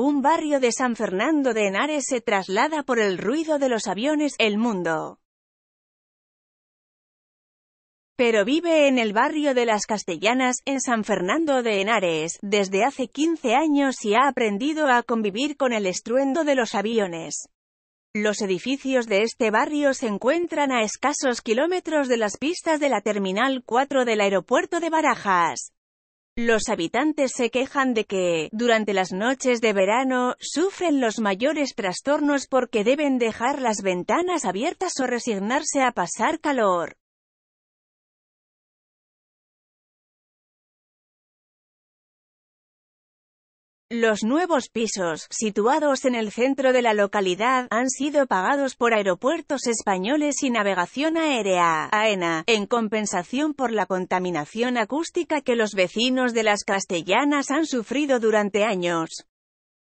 un barrio de San Fernando de Henares se traslada por el ruido de los aviones, el mundo. Pero vive en el barrio de Las Castellanas, en San Fernando de Henares, desde hace 15 años y ha aprendido a convivir con el estruendo de los aviones. Los edificios de este barrio se encuentran a escasos kilómetros de las pistas de la Terminal 4 del aeropuerto de Barajas. Los habitantes se quejan de que, durante las noches de verano, sufren los mayores trastornos porque deben dejar las ventanas abiertas o resignarse a pasar calor. Los nuevos pisos, situados en el centro de la localidad, han sido pagados por aeropuertos españoles y navegación aérea, AENA, en compensación por la contaminación acústica que los vecinos de las castellanas han sufrido durante años.